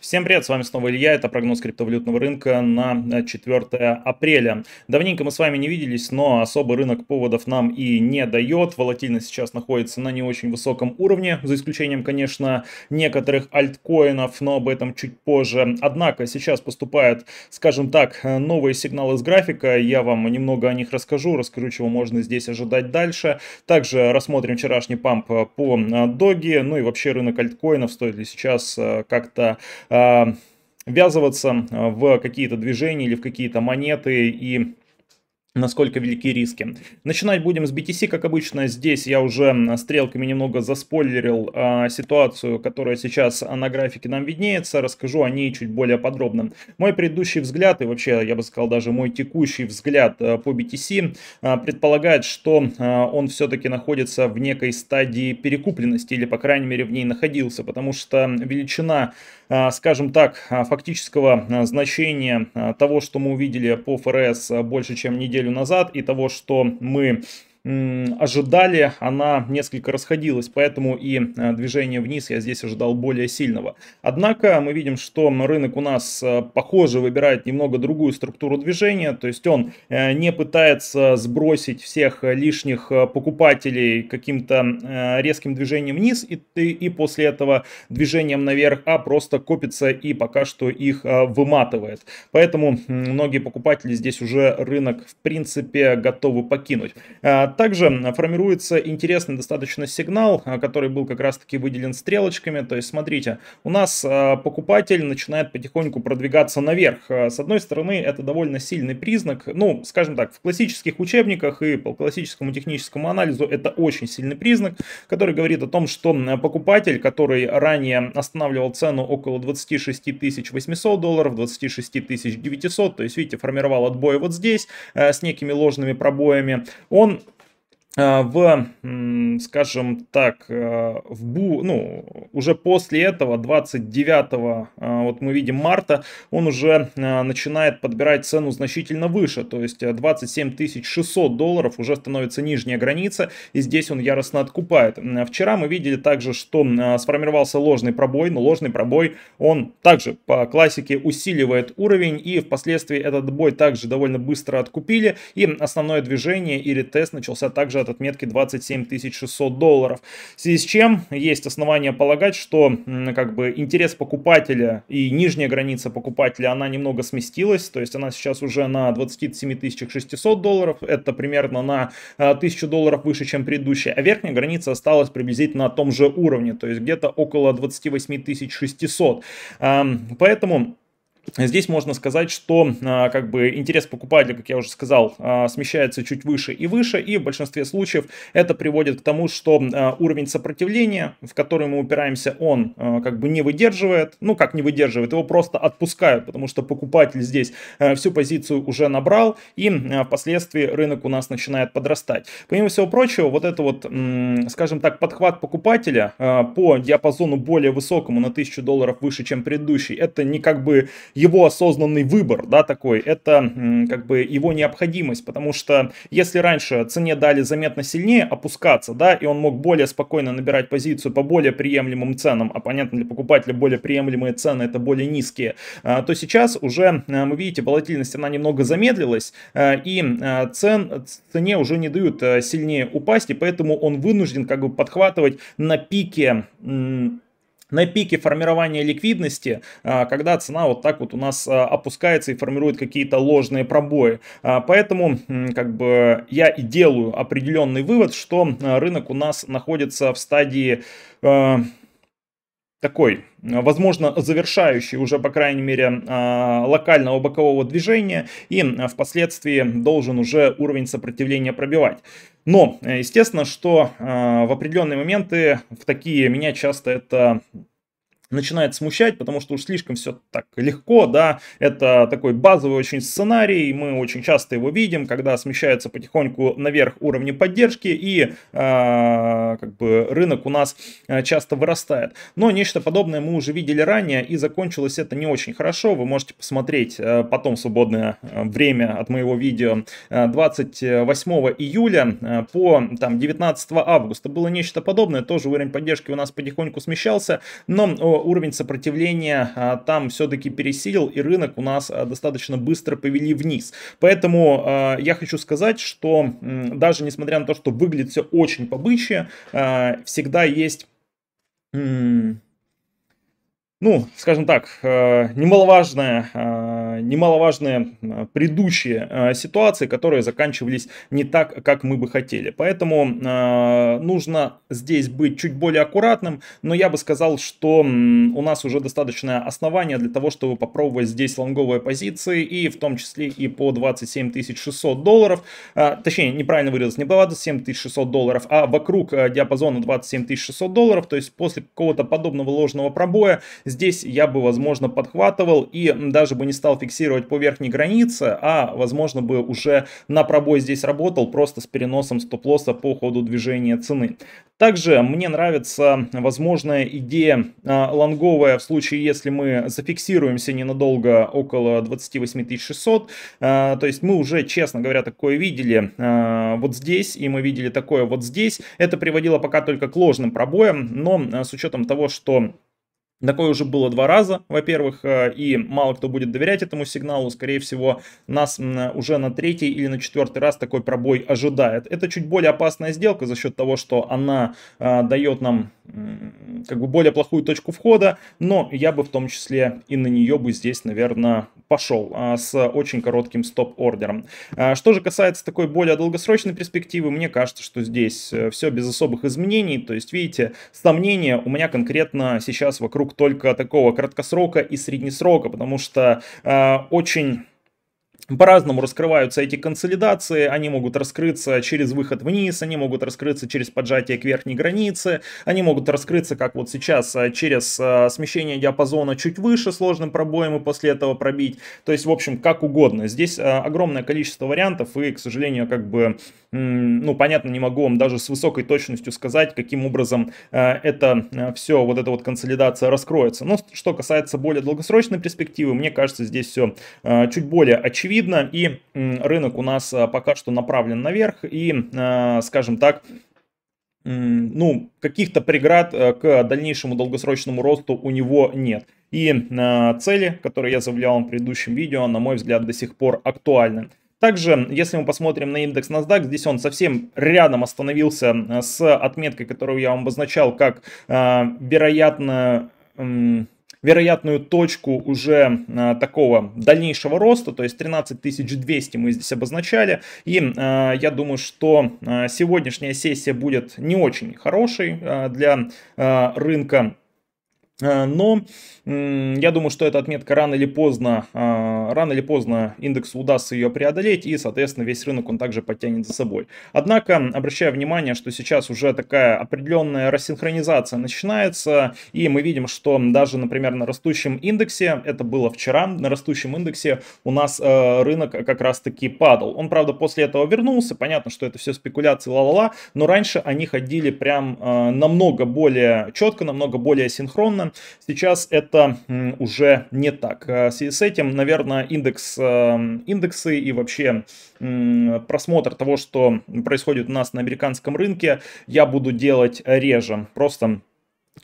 Всем привет, с вами снова Илья, это прогноз криптовалютного рынка на 4 э, апреля. Давненько мы с вами не виделись, но особый рынок поводов нам и не дает. Волатильность сейчас находится на не очень высоком уровне, за исключением, конечно, некоторых альткоинов, но об этом чуть позже. Однако сейчас поступают, скажем так, э, новые сигналы с графика, я вам немного о них расскажу, расскажу, чего можно здесь ожидать дальше. Также рассмотрим вчерашний памп э, по доге, ну и вообще рынок альткоинов, стоит ли сейчас как-то Э, ввязываться э, в какие-то движения или в какие-то монеты и насколько велики риски. Начинать будем с BTC, как обычно, здесь я уже э, стрелками немного заспойлерил э, ситуацию, которая сейчас на графике нам виднеется, расскажу о ней чуть более подробно. Мой предыдущий взгляд и вообще, я бы сказал, даже мой текущий взгляд э, по BTC э, предполагает, что э, он все-таки находится в некой стадии перекупленности или, по крайней мере, в ней находился, потому что величина Э, скажем так, э, фактического э, значения того, что мы увидели по ФРС больше, чем неделю назад, и того, что мы ожидали, она несколько расходилась, поэтому и э, движение вниз я здесь ожидал более сильного. Однако мы видим, что рынок у нас, э, похоже, выбирает немного другую структуру движения, то есть он э, не пытается сбросить всех лишних покупателей каким-то резким движением вниз и, и, и после этого движением наверх, а просто копится и пока что их выматывает. Поэтому многие покупатели здесь уже рынок в принципе готовы покинуть. Также формируется интересный достаточно сигнал, а, который был как раз таки выделен стрелочками. То есть смотрите, у нас а, покупатель начинает потихоньку продвигаться наверх. А, с одной стороны, это довольно сильный признак. Ну, скажем так, в классических учебниках и по классическому техническому анализу это очень сильный признак, который говорит о том, что покупатель, который ранее останавливал цену около 26 800 долларов, 26 900, то есть, видите, формировал отбой вот здесь э, с некими ложными пробоями, он а, в, скажем так, э, в Бу, ну, уже после этого, 29 э, вот мы видим марта, он уже э, начинает подбирать цену значительно выше, то есть 27 600 долларов уже становится нижняя граница, и здесь он яростно откупает. А вчера мы видели также, что сформировался ложный пробой, но ложный пробой, он также по классике усиливает уровень, и впоследствии этот бой также довольно быстро откупили, и основное движение или тест начался также от отметки 27 600 долларов. В связи с чем есть основания полагать, что как бы интерес покупателя и нижняя граница покупателя, она немного сместилась, то есть она сейчас уже на 27 600 долларов, это примерно на 1000 э, долларов выше, чем предыдущая, а верхняя граница осталась приблизительно на том же уровне, то есть где-то около 28 600. Эм, поэтому Здесь можно сказать, что а, как бы интерес покупателя, как я уже сказал, а, смещается чуть выше и выше, и в большинстве случаев это приводит к тому, что а, уровень сопротивления, в который мы упираемся, он как бы не выдерживает, ну как не выдерживает, его просто отпускают, потому что покупатель здесь всю позицию уже набрал, и впоследствии рынок у нас начинает подрастать. Помимо всего прочего, вот это вот, скажем так, подхват покупателя по диапазону более высокому на 1000 долларов выше, чем предыдущий, это не как бы его осознанный выбор, да, такой, это как бы его необходимость, потому что если раньше цене дали заметно сильнее опускаться, да, и он мог более спокойно набирать позицию по более приемлемым ценам, а понятно для покупателя более приемлемые цены это более низкие, а, то сейчас уже, а, вы видите, волатильность она немного замедлилась, а, и цен, цене уже не дают сильнее упасть, и поэтому он вынужден как бы подхватывать на пике на пике формирования ликвидности, а, когда цена вот так вот у нас а, опускается и формирует какие-то ложные пробои. А, поэтому как бы я и делаю определенный вывод, что рынок у нас находится в стадии такой, возможно, завершающий уже, по крайней мере, а, локального бокового движения и впоследствии должен уже уровень сопротивления пробивать. Но, э, естественно, что а, в определенные моменты, в такие меня часто это начинает смущать, потому что уж слишком все так легко, да, это такой базовый очень сценарий, мы очень часто его видим, когда смещаются потихоньку наверх уровни поддержки, и э, как бы рынок у нас а, часто вырастает. Но нечто подобное мы уже видели ранее, и закончилось это не очень хорошо, вы можете посмотреть а, потом свободное время от моего видео 28 июля по там 19 августа было нечто подобное, тоже уровень поддержки у нас потихоньку смещался, но уровень сопротивления а, там все-таки пересилил, и рынок у нас а, достаточно быстро повели вниз. Поэтому а, я хочу сказать, что даже несмотря на то, что выглядит все очень побычье, всегда есть ну, скажем так, немаловажная, э, немаловажные э, э, предыдущие ситуации, которые заканчивались не так, как мы бы хотели. Поэтому нужно здесь быть чуть более аккуратным, но я бы сказал, что у нас уже достаточное основание для того, чтобы попробовать здесь лонговые позиции и в том числе и по 27 600 долларов, точнее, неправильно выразился, не 27 600 долларов, а вокруг диапазона 27 600 долларов, то есть после какого-то подобного ложного пробоя Здесь я бы, возможно, подхватывал и даже бы не стал фиксировать по верхней границе, а, возможно, бы уже на пробой здесь работал просто с переносом стоп-лосса по ходу движения цены. Также мне нравится возможная идея а, лонговая в случае, если мы зафиксируемся ненадолго около 28 600. А, то есть мы уже, честно говоря, такое видели а, вот здесь, и мы видели такое вот здесь. Это приводило пока только к ложным пробоям, но с учетом того, что Такое уже было два раза, во-первых, э, и мало кто будет доверять этому сигналу. Скорее всего, нас уже на третий или на четвертый раз такой пробой ожидает. Это чуть более опасная сделка за счет того, что она э, дает нам как бы более плохую точку входа, но я бы в том числе и на нее бы здесь, наверное, пошел а, с очень коротким стоп-ордером. А, что же касается такой более долгосрочной перспективы, мне кажется, что здесь э, все без особых изменений, то есть, видите, сомнения у меня конкретно сейчас вокруг только такого краткосрока и среднесрока, потому что а, очень по-разному раскрываются эти консолидации, они могут раскрыться через выход вниз, они могут раскрыться через поджатие к верхней границе, они могут раскрыться, как вот сейчас, а, через а, смещение диапазона чуть выше сложным пробоем и после этого пробить. То есть, в общем, как угодно. Здесь а, огромное количество вариантов и, к сожалению, как бы, ну, понятно, не могу вам даже с высокой точностью сказать, каким образом это все, вот эта вот консолидация раскроется. Но что касается более долгосрочной перспективы, мне кажется, здесь все чуть более очевидно видно. И рынок у нас а, пока что направлен наверх. И, а, скажем так, ну, каких-то преград а, к дальнейшему долгосрочному росту у него нет. И цели, которые я заявлял в предыдущем видео, на мой взгляд, до сих пор актуальны. Также, если мы посмотрим на индекс NASDAQ, здесь он совсем рядом остановился с отметкой, которую я вам обозначал как, вероятно, вероятную точку уже э, такого дальнейшего роста, то есть 13200 мы здесь обозначали, и э, я думаю, что э, сегодняшняя сессия будет не очень хорошей э, для э, рынка Э, но я думаю, что эта отметка рано или поздно, э, рано или поздно индексу удастся ее преодолеть, и, соответственно, весь рынок он также подтянет за собой. Однако, обращаю внимание, что сейчас уже такая определенная рассинхронизация начинается, и мы видим, что даже, например, на растущем индексе, это было вчера, на растущем индексе у нас э, рынок как раз-таки падал. Он, правда, после этого вернулся, понятно, что это все спекуляции, ла-ла-ла, но раньше они ходили прям намного более четко, намного более синхронно, сейчас это уже не так. Э, в связи с этим, наверное, индекс, эм, индексы и вообще просмотр того, что происходит у нас на американском рынке, я буду делать реже. Просто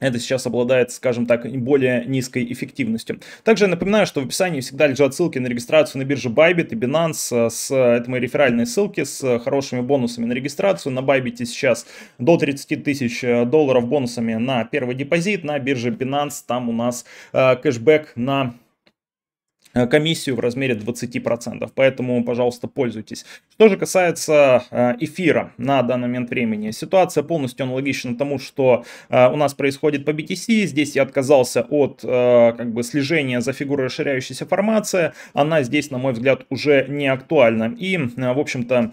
это сейчас обладает, скажем так, более низкой эффективностью. Также я напоминаю, что в описании всегда лежат ссылки на регистрацию на бирже Bybit и Binance. Э, с, э, это мои реферальные ссылки с э, хорошими бонусами на регистрацию. На Bybit сейчас до 30 тысяч долларов бонусами на первый депозит. На бирже Binance там у нас э, кэшбэк на Э, комиссию в размере 20%. Поэтому, пожалуйста, пользуйтесь. Что же касается э, эфира на данный момент времени. Ситуация полностью аналогична тому, что э, у нас происходит по BTC. Здесь я отказался от как бы слежения за фигурой расширяющейся формации. Она здесь, на мой взгляд, уже не актуальна. И, в общем-то,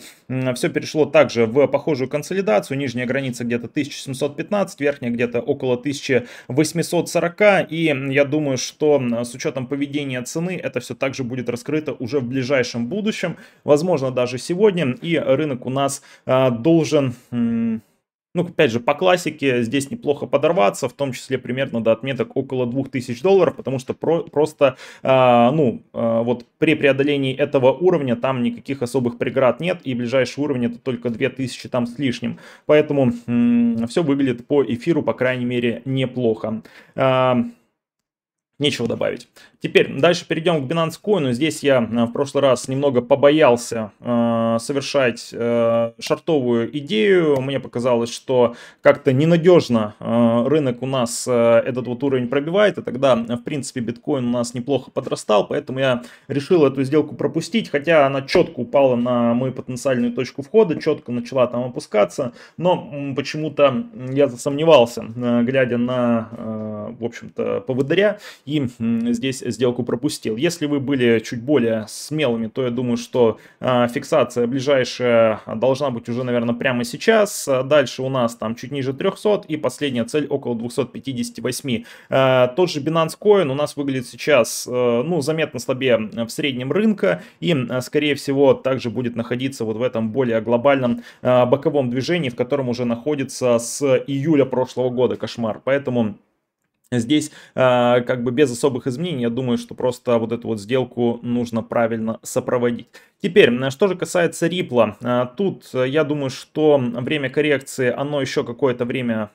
все перешло также в похожую консолидацию. Нижняя граница где-то 1715, верхняя где-то около 1840. И я думаю, что с учетом поведения цены это все также будет раскрыто уже в ближайшем будущем, возможно, даже сегодня. И рынок у нас а, должен... Ну, опять же, по классике здесь неплохо подорваться, в том числе примерно до отметок около 2000 долларов, потому что про, просто, э, ну, э, вот при преодолении этого уровня там никаких особых преград нет, и ближайший уровень это только 2000 там с лишним. Поэтому э, все выглядит по эфиру, по крайней мере, неплохо. Э, Нечего добавить. Теперь дальше перейдем к Binance Coin. Ну, здесь я э, в прошлый раз немного побоялся э, совершать э, шартовую идею. Мне показалось, что как-то ненадежно э, рынок у нас э, этот вот уровень пробивает. И тогда, в принципе, биткоин у нас неплохо подрастал. Поэтому я решил эту сделку пропустить. Хотя она четко упала на мою потенциальную точку входа, четко начала там опускаться. Но почему-то я засомневался, э, глядя на, э, в общем-то, поводыря. И э, здесь сделку пропустил. Если вы были чуть более смелыми, то я думаю, что а, фиксация ближайшая должна быть уже, наверное, прямо сейчас. Дальше у нас там чуть ниже 300 и последняя цель около 258. Э, а, тот же Binance Coin у нас выглядит сейчас, э, ну, заметно слабее в среднем рынка и, э, скорее всего, также будет находиться вот в этом более глобальном э, боковом движении, в котором уже находится с июля прошлого года. Кошмар. Поэтому... Здесь э, как бы без особых изменений, я думаю, что просто вот эту вот сделку нужно правильно сопроводить. Теперь, э, что же касается Ripple, э, тут я думаю, что время коррекции, оно еще какое-то время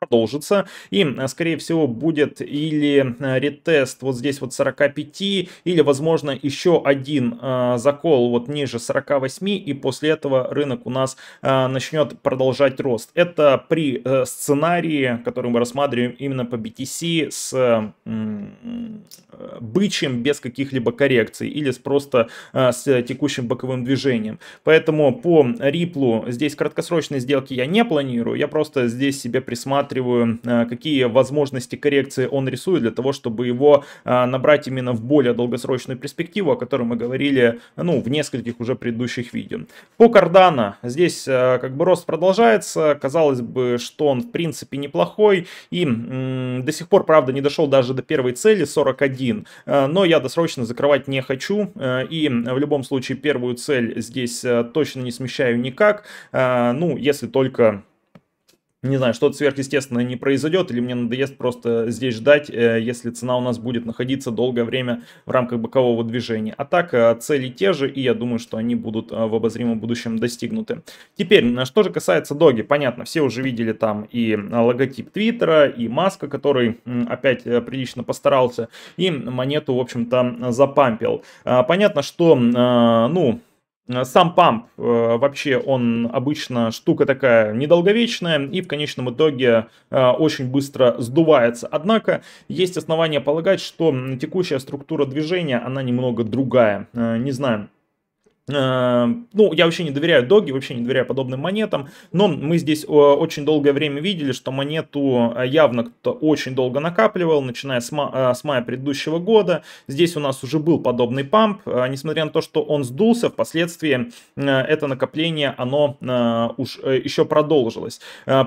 продолжится. И, э, скорее всего, будет или э, ретест вот здесь вот 45, или, возможно, еще один э, закол вот ниже 48, и после этого рынок у нас э, начнет продолжать рост. Это при э, сценарии, который мы рассматриваем именно по BTC с э, бычьим без каких-либо коррекций или с просто э, с э, текущим боковым движением. Поэтому по Ripple здесь краткосрочные сделки я не планирую, я просто здесь себе присматриваю, э, какие возможности коррекции он рисует для того, чтобы его набрать именно в более долгосрочную перспективу, о которой мы говорили ну, в нескольких уже предыдущих видео. По Cardano здесь как бы рост продолжается, казалось бы, что он в принципе неплохой и до сих пор, правда, не дошел даже до первой цели 41, 1. Э, но я досрочно закрывать не хочу. Э, и в любом случае первую цель здесь э, точно не смещаю никак. Ну, если только не знаю, что-то сверхъестественное не произойдет, или мне надоест просто здесь ждать, э, если цена у нас будет находиться долгое время в рамках бокового движения. А так, э, цели те же, и я думаю, что они будут э, в обозримом будущем достигнуты. Теперь, что же касается Доги, понятно, все уже видели там и логотип Твиттера, и Маска, который опять прилично постарался, и монету, в общем-то, запампил. А, понятно, что, ну, Э, сам памп э, вообще он обычно штука такая недолговечная и в конечном итоге э, очень быстро сдувается. Однако есть основания полагать, что текущая структура движения она немного другая. Не знаю, Э, ну, я вообще не доверяю доги, вообще не доверяю подобным монетам, но мы здесь э, очень долгое время видели, что монету э, явно кто-то очень долго накапливал, начиная с, ма- с мая предыдущего года. Здесь у нас уже был подобный памп, несмотря на то, что он сдулся, впоследствии это накопление, оно уж еще продолжилось.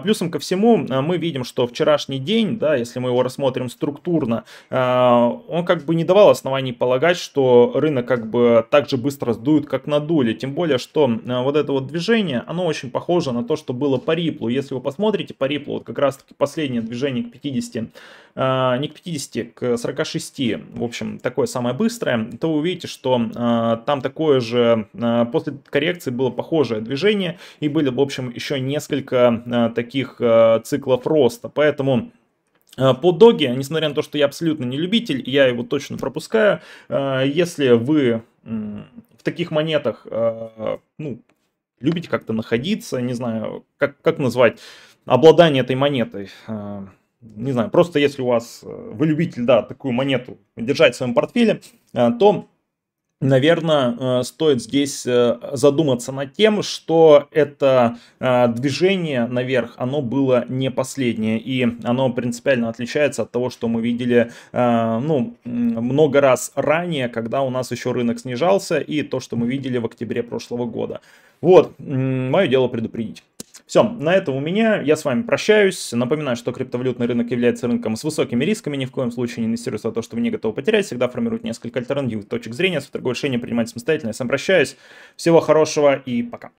Плюсом ко всему, мы видим, что вчерашний день, да, если мы его рассмотрим структурно, он как бы не давал оснований полагать, что рынок как бы так же быстро сдует, как на надули. Тем более, что а, вот это вот движение, оно очень похоже на то, что было по Риплу. Если вы посмотрите по Риплу, вот как раз таки последнее движение к 50, э, а, не к 50, к 46, в общем, такое самое быстрое, то вы увидите, что э, там такое же, э, после коррекции было похожее движение, и были, в общем, еще несколько э, таких э, циклов роста. Поэтому... По доге, несмотря на то, что я абсолютно не любитель, я его точно пропускаю, если вы в таких монетах, э, ну, любите как-то находиться, не знаю, как, как назвать, обладание этой монетой. Э, не знаю, просто если у вас, э, вы любитель, да, такую монету держать в своем портфеле, то наверное, э, стоит здесь э, задуматься над тем, что это э, движение наверх, оно было не последнее, и оно принципиально отличается от того, что мы видели ну, много раз ранее, когда у нас еще рынок снижался, и то, что мы видели в октябре прошлого года. Вот, мое дело предупредить. Все, на этом у меня. Я с вами прощаюсь. Напоминаю, что криптовалютный рынок является рынком с высокими рисками. Ни в коем случае не инвестируйте в то, что вы не готовы потерять. Всегда формируйте несколько альтернативных точек зрения. Свои торговые решения принимать самостоятельно. Я с вами прощаюсь. Всего хорошего и пока.